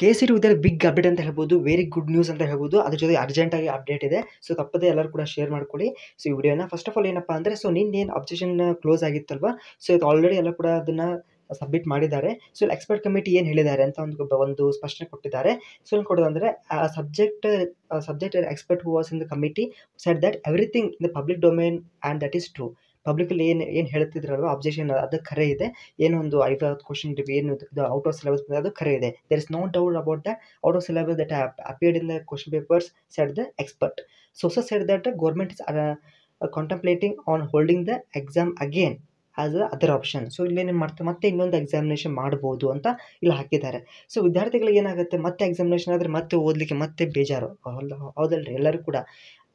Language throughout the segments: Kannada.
ಕೆ ಸಿ ಬಿಗ್ ಅಪ್ಡೇಟ್ ಅಂತ ಹೇಳ್ಬೋದು ವೆರಿ ಗುಡ್ ನ್ಯೂಸ್ ಅಂತ ಹೇಳ್ಬೋದು ಅದ್ರ ಜೊತೆ ಅರ್ಜೆಂಟಾಗಿ ಅಪ್ಡೇಟ್ ಇದೆ ಸೊ ತಪ್ಪದೆ ಎಲ್ಲರೂ ಕೂಡ ಶೇರ್ ಮಾಡ್ಕೊಳ್ಳಿ ಸೊ ಈ ವಿಡಿಯೋನ ಫಸ್ಟ್ ಆಫ್ ಆಲ್ ಏನಪ್ಪ ಅಂದರೆ ಸೊ ನಿನ್ನೇನು ಅಬ್ಜೆಕ್ಷನ್ ಕ್ಲೋಸ್ ಆಗಿತ್ತಲ್ವ ಸೊ ಇದು ಆಲ್ರೆಡಿ ಎಲ್ಲ ಕೂಡ ಅದನ್ನು ಸಬ್ಮಿಟ್ ಮಾಡಿದ್ದಾರೆ ಸೊ ಎಕ್ಸ್ಪರ್ಟ್ ಕಮಿಟಿ ಏನು ಹೇಳಿದ್ದಾರೆ ಅಂತ ಒಂದು ಒಂದು ಸ್ಪಷ್ಟನೆ ಕೊಟ್ಟಿದ್ದಾರೆ ಸೊ ಏನು ಆ subject subject expert who was in the committee set that everything in the public domain and that is true ಪಬ್ಲಿಕಲ್ಲಿ ಏನು ಏನು ಹೇಳ್ತಿದ್ರಲ್ವ ಅಬ್ಜೆಕ್ಷನ್ ಅದು ಕರೆ ಇದೆ ಏನೊಂದು ಐವತ್ತು ಕ್ವಶನ್ ಏನು ಔಟ್ ಆಫ್ ಸಿಲೆಬಸ್ ಅದು ಖರೆ ಇದೆ there is no doubt about the out of syllabus that appeared in the question papers set the expert so said that government is contemplating on holding the exam again as other option so ಇಲ್ಲೇನು ಮಾಡ್ತಾರೆ ಮತ್ತೆ ಇನ್ನೊಂದು ಎಕ್ಸಾಮಿನೇಷನ್ ಮಾಡ್ಬೋದು ಅಂತ ಇಲ್ಲಿ ಹಾಕಿದ್ದಾರೆ ಸೊ ವಿದ್ಯಾರ್ಥಿಗಳಿಗೆ ಏನಾಗುತ್ತೆ ಮತ್ತೆ ಎಕ್ಸಾಮಿನೇಷನ್ ಆದರೆ ಮತ್ತೆ ಓದಲಿಕ್ಕೆ ಮತ್ತೆ ಬೇಜಾರು ಹೌದಲ್ರಿ ಎಲ್ಲರೂ ಕೂಡ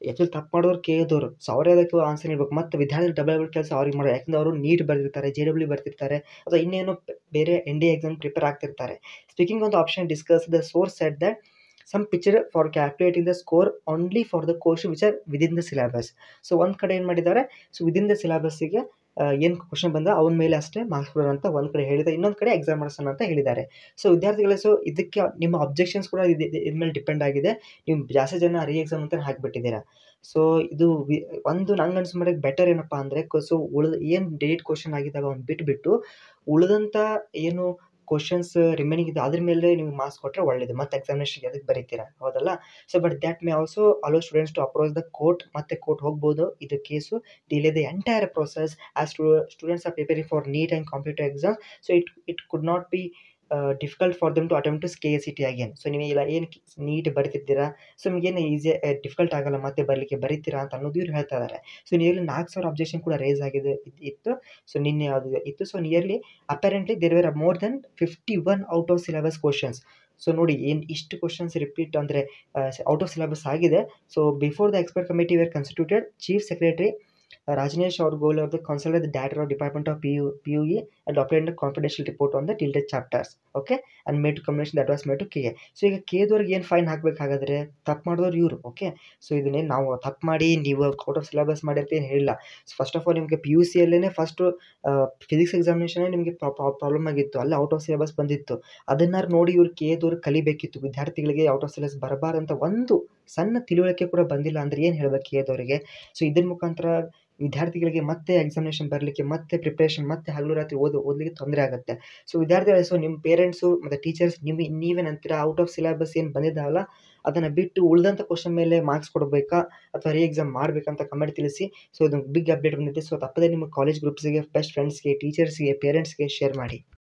ಹೆಚ್ಚು ತಪ್ಪು ಮಾಡೋರು ಕೆ ಎದವರು ಅದಕ್ಕೆ ಆನ್ಸರ್ ನೀಡಬೇಕು ಮತ್ತು ವಿದ್ಯಾರ್ಥಿ ಡಬಲ್ ಡಬಲ್ ಕೆಲಸ ಅವ್ರಿಗೆ ಮಾಡೋದು ಯಾಕಂದ್ರೆ ಅವರು ನೀಟ್ ಬರ್ತಿರ್ತಾರೆ ಜೆ ಡಬ್ಲ್ಯೂ ಬರ್ತಿರ್ತಾರೆ ಅಥವಾ ಇನ್ನೇನೋ ಬೇರೆ ಎನ್ ಡಿ ಎಕ್ಸಾಮ್ ಪ್ರಿಪೇರ್ ಆಗ್ತಿರ್ತಾರೆ ಸ್ಪೀಕಿಂಗ್ ಒಂದು option discuss the source set the some picture for calculating the score only for the course which are within the syllabus so ಒಂದು ಕಡೆ ಏನು ಮಾಡಿದ್ದಾರೆ ಸೊ ವಿದಿನ್ ದ ಸಿಲೆಬಸ್ಸಿಗೆ ಏನು ಕ್ವಶನ್ ಬಂದ ಅವನ ಮೇಲೆ ಅಷ್ಟೇ ಮಾರ್ಕ್ಸ್ ಕೊಡೋಣ ಅಂತ ಒಂದು ಕಡೆ ಹೇಳಿದೆ ಇನ್ನೊಂದು ಕಡೆ ಎಕ್ಸಾಮ್ ಮಾಡಿಸೋಣ ಅಂತ ಹೇಳಿದ್ದಾರೆ ಸೊ ವಿದ್ಯಾರ್ಥಿಗಳೇ ಸೊ ಇದಕ್ಕೆ ನಿಮ್ಮ ಅಬ್ಜೆಕ್ಷನ್ಸ್ ಕೂಡ ಇದ್ರ ಮೇಲೆ ಡಿಪೆಂಡ್ ಆಗಿದೆ ನೀವು ಜಾಸ್ತಿ ಜನ ರೀ ಎಕ್ಸಾಮ್ ಅಂತ ಹಾಕಿಬಿಟ್ಟಿದ್ದೀರಾ ಸೊ ಇದು ಒಂದು ನಂಗೆ ಅನ್ಸ್ ಮಾಡೋಕ್ಕೆ ಬೆಟರ್ ಏನಪ್ಪ ಅಂದರೆ ಸೊ ಉಳಿದ ಏನು ಡೇಟ್ ಕ್ವಶನ್ ಆಗಿದ್ದಾಗ ಅವ್ನು ಬಿಟ್ಬಿಟ್ಟು ಉಳಿದಂಥ ಏನು ಕ್ವಶನ್ಸ್ ರಿಮೈನಿಂಗ್ ಇದೆ ಅದ್ರ ಮೇಲೆ ನಿಮ್ಗೆ ಮಾರ್ಕ್ಸ್ ಕೊಟ್ಟರೆ ಒಳ್ಳೇದು ಮತ್ತೆ ಎಕ್ಸಾಮಿನೇಷನ್ಗೆ ಎದಕ್ಕೆ ಬರೀತೀರಾ ಹೌದಲ್ಲ so but that may also allow students to approach the court ಮತ್ತೆ ಕೋರ್ಟ್ ಹೋಗ್ಬೋದು ಇದು case delay the entire process ಆ students are preparing for NEET and computer exam so it it could not be difficult for them to attempt K S C T again so ನೀವು ಇಲ್ಲ ಏನು ನೀಟ್ ಬರೀತಿದ್ದೀರಾ ಸೊ ನಿಮಗೇನು ಈಸಿ ಡಿಫಿಕಲ್ಟ್ ಆಗಲ್ಲ ಮತ್ತೆ ಬರಲಿಕ್ಕೆ ಬರೀತೀರಾ ಅಂತ ಅನ್ನೋದು ಇವ್ರು ಹೇಳ್ತಾ ಇದ್ದಾರೆ ಸೊ ನಿಯರ್ಲಿ ನಾಲ್ಕು ಸಾವಿರ ಅಬ್ಜೆಕ್ಷನ್ ಕೂಡ ರೇಸ್ ಆಗಿದೆ ಇತ್ತು ಸೊ ನಿನ್ನೆ ಅದು ಇತ್ತು so nearly apparently there were more than fifty one out of syllabus questions so ನೋಡಿ ಏನು ಇಷ್ಟು ಕ್ವಶನ್ಸ್ ರಿಪೀಟ್ ಅಂದರೆ ಔಟ್ ಆಫ್ ಸಿಲೆಬಸ್ ಆಗಿದೆ so before the expert committee were constituted chief secretary Rajneesh or Goel consulted the data of Department of P P E and a confidential compilation report on tilted chapters. Okay and made to commission that was so to K So ಈಗ ಕೆದವ್ರಿಗೆ ಏನು ಫೈನ್ ಹಾಕಬೇಕಾದ್ರೆ ತಪ್ಪು ಮಾಡಿದವ್ರು ಇವರು ಓಕೆ ಸೊ ಇದನ್ನೇ ನಾವು ತಪ್ಪು ಮಾಡಿ ನೀವು ಔಟ್ ಆಫ್ ಸಿಲೆಬಸ್ ಮಾಡಿ ಏನು ಹೇಳಿಲ್ಲ ಸೊ ಫಸ್ಟ್ ಆಫ್ ಆಲ್ ನಿಮಗೆ ಪಿ ಯು ಸಿಯಲ್ಲೇ ಫಸ್ಟು ಫಿಸಿಕ್ಸ್ ಎಕ್ಸಾಮಿನೇಷನ್ ನಿಮಗೆ ಪ್ರಾಬ್ಲಮ್ ಆಗಿತ್ತು ಅಲ್ಲಿ ಔಟ್ ಆಫ್ ಸಿಲೆಬಸ್ ಬಂದಿತ್ತು ಅದನ್ನಾರು ನೋಡಿ ಇವ್ರು ಕೇದವ್ರು ಕಲಿಬೇಕಿತ್ತು ವಿದ್ಯಾರ್ಥಿಗಳಿಗೆ ಔಟ್ ಆಫ್ ಸಿಲೆಬಸ್ ಬರಬಾರಂತ ಒಂದು ಸಣ್ಣ ತಿಳುವಳಿಕೆ ಕೂಡ ಬಂದಿಲ್ಲ ಅಂದರೆ ಏನು ಹೇಳ್ಬೇಕು ದವರಿಗೆ ಸೊ ಇದ್ರ ಮುಖಾಂತರ ವಿದ್ಯಾರ್ಥಿಗಳಿಗೆ ಮತ್ತೆ ಎಕ್ಸಾಮಿನೇಷನ್ ಬರಲಿಕ್ಕೆ ಮತ್ತೆ ಪ್ರಿಪ್ರೇಷನ್ ಮತ್ತೆ ಹಗಲು ರಾತ್ರಿ ಓದು ಓದಲಿಕ್ಕೆ ತೊಂದರೆ ಆಗುತ್ತೆ ಸೊ ವಿದ್ಯಾರ್ಥಿಗಳ ಸೊ ನಿಮ್ಮ ಪೇರೆಂಟ್ಸು ಮತ್ತು ಟೀಚರ್ಸ್ ನಿಮ್ಮ ನಂತರ ಔಟ್ ಆಫ್ ಸಿಲೆಬಸ್ ಏನು ಬಂದಿದ್ದಾವಲ್ಲ ಅದನ್ನು ಬಿಟ್ಟು ಉಳಿದಂಥ ಕ್ವಶನ್ ಮೇಲೆ ಮಾರ್ಕ್ಸ್ ಕೊಡಬೇಕಾ ಅಥವಾ ರೀ ಎಕ್ಸಾಮ್ ಮಾಡಬೇಕಂತ ಕಮೆಂಟ್ ತಿಳಿಸಿ ಸೊ ಇದೊಂದು ಬಿಗ್ ಅಪ್ಡೇಟ್ ಬಂದಿದೆ ಸೊ ತಪ್ಪದೇ ನಿಮ್ಮ ಕಾಲೇಜ್ ಗ್ರೂಪ್ಸ್ಗೆ ಬೆಸ್ಟ್ ಫ್ರೆಂಡ್ಸ್ಗೆ ಟೀಚರ್ಸ್ಗೆ ಪೇರೆಂಟ್ಸ್ಗೆ ಶೇರ್ ಮಾಡಿ